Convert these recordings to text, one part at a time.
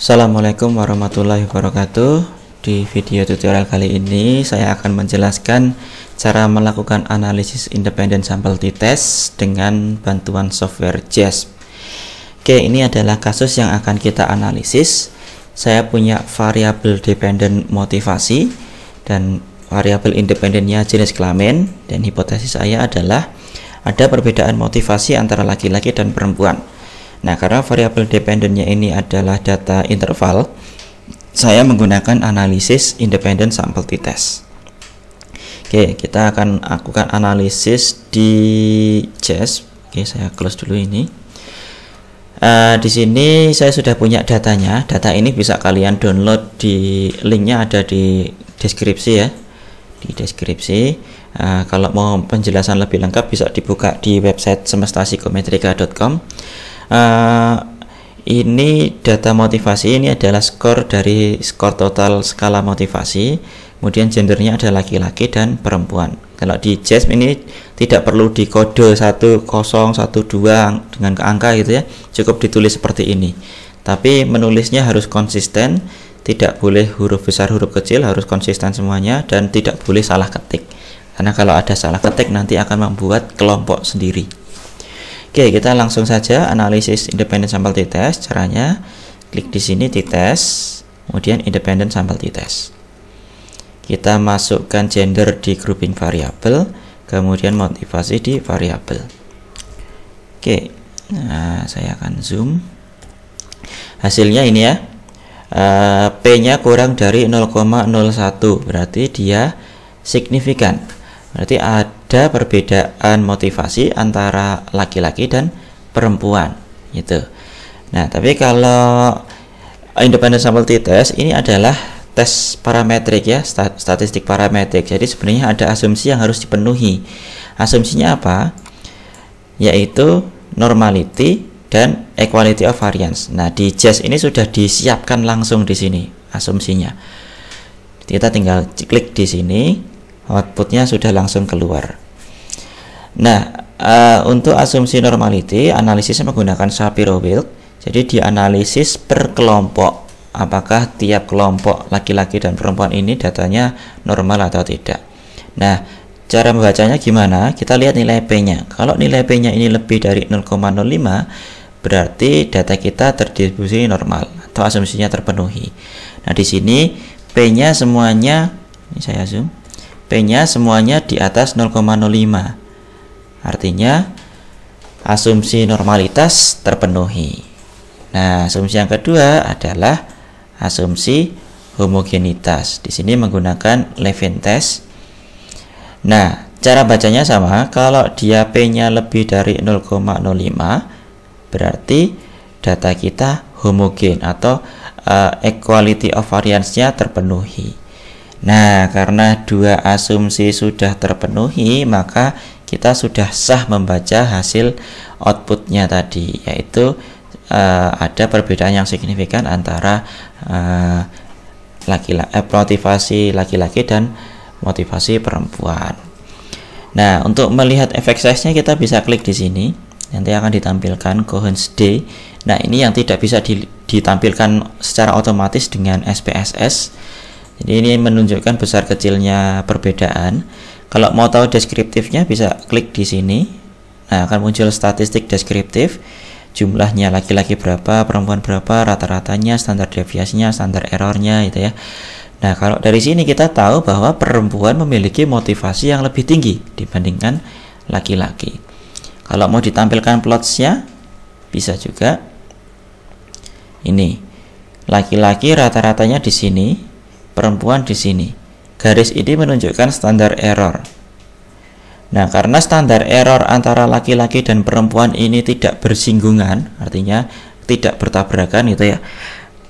Assalamualaikum warahmatullahi wabarakatuh Di video tutorial kali ini saya akan menjelaskan cara melakukan analisis independen sampel t-test dengan bantuan software JASP Oke ini adalah kasus yang akan kita analisis Saya punya variabel dependen motivasi dan variabel independennya jenis kelamin dan hipotesis saya adalah ada perbedaan motivasi antara laki-laki dan perempuan Nah, karena variabel dependennya ini adalah data interval, saya menggunakan analisis independent sample t test. Oke, kita akan lakukan analisis di JS. Oke, saya close dulu ini. Uh, di sini saya sudah punya datanya. Data ini bisa kalian download di linknya ada di deskripsi ya. Di deskripsi. Uh, kalau mau penjelasan lebih lengkap bisa dibuka di website semestapsikometrika.com uh, ini data motivasi ini adalah skor dari skor total skala motivasi kemudian gendernya ada laki-laki dan perempuan kalau di JASM e ini tidak perlu dikode 1012 dengan angka gitu ya cukup ditulis seperti ini tapi menulisnya harus konsisten tidak boleh huruf besar huruf kecil harus konsisten semuanya dan tidak boleh salah ketik karena kalau ada salah ketik nanti akan membuat kelompok sendiri Oke, kita langsung saja analisis independent sampel t-test. Caranya klik di sini t-test, kemudian independent sampel t-test. Kita masukkan gender di grouping variable kemudian motivasi di variable Oke, nah saya akan zoom. Hasilnya ini ya. Eh, P-nya kurang dari 0,01 berarti dia signifikan. Berarti ada ada perbedaan motivasi antara laki-laki dan perempuan gitu. Nah, tapi kalau independent sample test ini adalah tes parametrik ya, statistik parametrik. Jadi sebenarnya ada asumsi yang harus dipenuhi. Asumsinya apa? Yaitu normality dan equality of variance. Nah, di JAS e ini sudah disiapkan langsung di sini asumsinya. Kita tinggal klik di sini outputnya sudah langsung keluar nah uh, untuk asumsi normality analisisnya menggunakan Shapiro-Wilk jadi dianalisis per kelompok apakah tiap kelompok laki-laki dan perempuan ini datanya normal atau tidak nah cara membacanya gimana kita lihat nilai P nya kalau nilai P nya ini lebih dari 0,05 berarti data kita terdistribusi normal atau asumsinya terpenuhi. Nah, di sini P-nya semuanya ini saya zoom. P-nya semuanya di atas 0,05. Artinya asumsi normalitas terpenuhi. Nah, asumsi yang kedua adalah asumsi homogenitas. Di sini menggunakan Levin test. Nah, cara bacanya sama. Kalau dia P-nya lebih dari 0,05, berarti data kita homogen atau uh, equality of variance-nya terpenuhi. Nah, karena dua asumsi sudah terpenuhi, maka kita sudah sah membaca hasil outputnya tadi, yaitu uh, ada perbedaan yang signifikan antara uh, eh, laki-laki, eh, motivasi laki-laki dan motivasi perempuan. Nah, untuk melihat efek size-nya kita bisa klik di sini. Nanti akan ditampilkan Cohen's D. Nah, ini yang tidak bisa ditampilkan secara otomatis dengan SPSS jadi ini menunjukkan besar kecilnya perbedaan kalau mau tahu deskriptifnya bisa klik di sini nah akan muncul statistik deskriptif jumlahnya laki-laki berapa perempuan berapa rata-ratanya standar deviasinya standar errornya gitu ya Nah, kalau dari sini kita tahu bahwa perempuan memiliki motivasi yang lebih tinggi dibandingkan laki-laki. Kalau mau ditampilkan plotsnya, bisa juga. Ini laki-laki rata-ratanya di sini perempuan di sini. Garis ini menunjukkan standar error. Nah, karena standar error antara laki-laki dan perempuan ini tidak bersinggungan, artinya tidak bertabrakan gitu ya.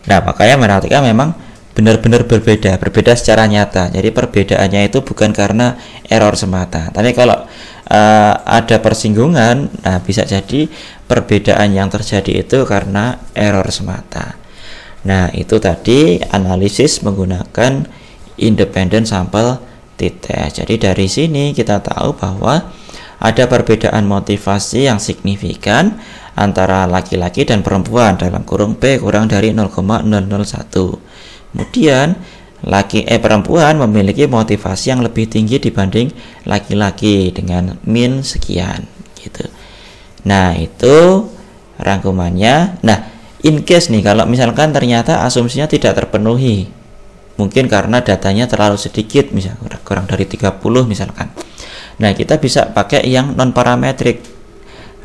Nah, makanya menarik memang benar-benar berbeda, berbeda secara nyata. Jadi perbedaannya itu bukan karena error semata. Tapi kalau uh, ada persinggungan, nah bisa jadi perbedaan yang terjadi itu karena error semata. Nah, itu tadi analisis menggunakan independent sample t-test. Jadi dari sini kita tahu bahwa ada perbedaan motivasi yang signifikan antara laki-laki dan perempuan dalam kurung P kurang dari 0,001. Kemudian laki eh perempuan memiliki motivasi yang lebih tinggi dibanding laki-laki dengan min sekian gitu. Nah, itu rangkumannya. Nah, in case nih kalau misalkan ternyata asumsinya tidak terpenuhi mungkin karena datanya terlalu sedikit misal kurang dari 30 misalkan nah kita bisa pakai yang non parametrik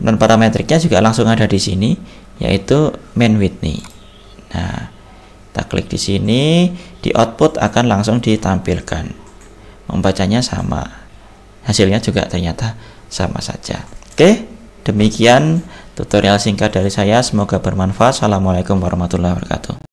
non parametriknya juga langsung ada di sini yaitu main Whitney nah kita klik di sini di output akan langsung ditampilkan membacanya sama hasilnya juga ternyata sama saja oke demikian tutorial singkat dari saya semoga bermanfaat assalamualaikum warahmatullahi wabarakatuh